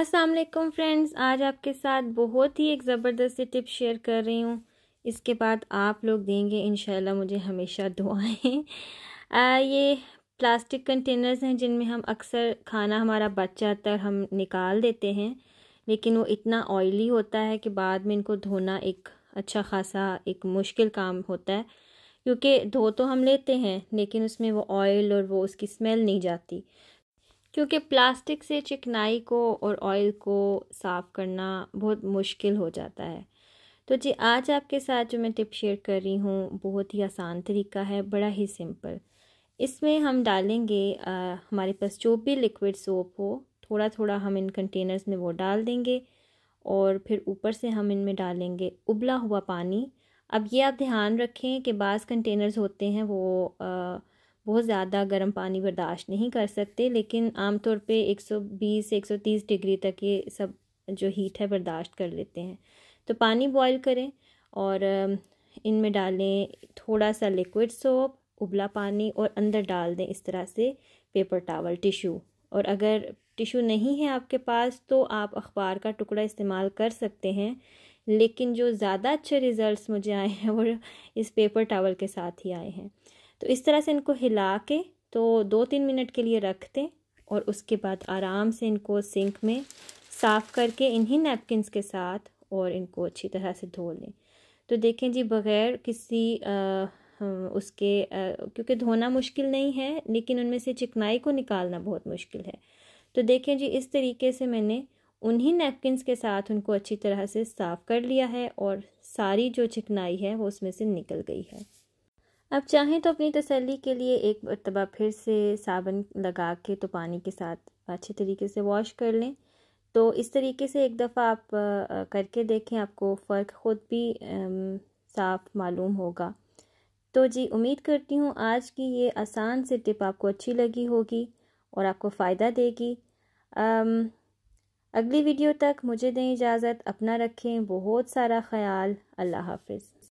Aslam friends आज आपके साथ बहुत ही एक ज़बरदस्त टिप शेयर कर रही हूँ इसके बाद आप लोग देंगे इन मुझे हमेशा दुआएं ये प्लास्टिक कंटेनर्स हैं जिनमें हम अक्सर खाना हमारा बच जाता है हम निकाल देते हैं लेकिन वो इतना ऑयली होता है कि बाद में इनको धोना एक अच्छा खासा एक मुश्किल काम होता है क्योंकि धो तो हम लेते हैं लेकिन उसमें वो ऑयल और वो उसकी स्मेल नहीं जाती क्योंकि प्लास्टिक से चिकनाई को और ऑयल को साफ़ करना बहुत मुश्किल हो जाता है तो जी आज आपके साथ जो मैं टिप शेयर कर रही हूँ बहुत ही आसान तरीका है बड़ा ही सिंपल इसमें हम डालेंगे आ, हमारे पास जो भी लिक्विड सोप हो थोड़ा थोड़ा हम इन कंटेनर्स में वो डाल देंगे और फिर ऊपर से हम इनमें डालेंगे उबला हुआ पानी अब ये आप ध्यान रखें कि बास कंटेनर्स होते हैं वो आ, बहुत ज़्यादा गर्म पानी बर्दाश्त नहीं कर सकते लेकिन आमतौर पे 120 130 डिग्री तक ये सब जो हीट है बर्दाश्त कर लेते हैं तो पानी बॉईल करें और इनमें डालें थोड़ा सा लिक्विड सोप उबला पानी और अंदर डाल दें इस तरह से पेपर टावल टिशू और अगर टिशू नहीं है आपके पास तो आप अखबार का टुकड़ा इस्तेमाल कर सकते हैं लेकिन जो ज़्यादा अच्छे रिज़ल्ट्स मुझे आए हैं वो इस पेपर टावल के साथ ही आए हैं तो इस तरह से इनको हिला के तो दो तीन मिनट के लिए रख दें और उसके बाद आराम से इनको सिंक में साफ़ करके इन्हीं नैपकिनस के साथ और इनको अच्छी तरह से धो लें तो देखें जी बग़ैर किसी आ, उसके क्योंकि धोना मुश्किल नहीं है लेकिन उनमें से चिकनाई को निकालना बहुत मुश्किल है तो देखें जी इस तरीके से मैंने उन्हीं नैपकिन्स के साथ उनको अच्छी तरह से साफ़ कर लिया है और सारी जो चिकनाई है वो उसमें से निकल गई है आप चाहें तो अपनी तसल्ली के लिए एक मरतबा फिर से साबन लगा के तो पानी के साथ अच्छे तरीके से वॉश कर लें तो इस तरीके से एक दफ़ा आप करके देखें आपको फ़र्क ख़ुद भी साफ़ मालूम होगा तो जी उम्मीद करती हूँ आज की ये आसान सी टिप आपको अच्छी लगी होगी और आपको फ़ायदा देगी आम, अगली वीडियो तक मुझे दें इजाज़त अपना रखें बहुत सारा ख्याल अल्लाह हाफिज़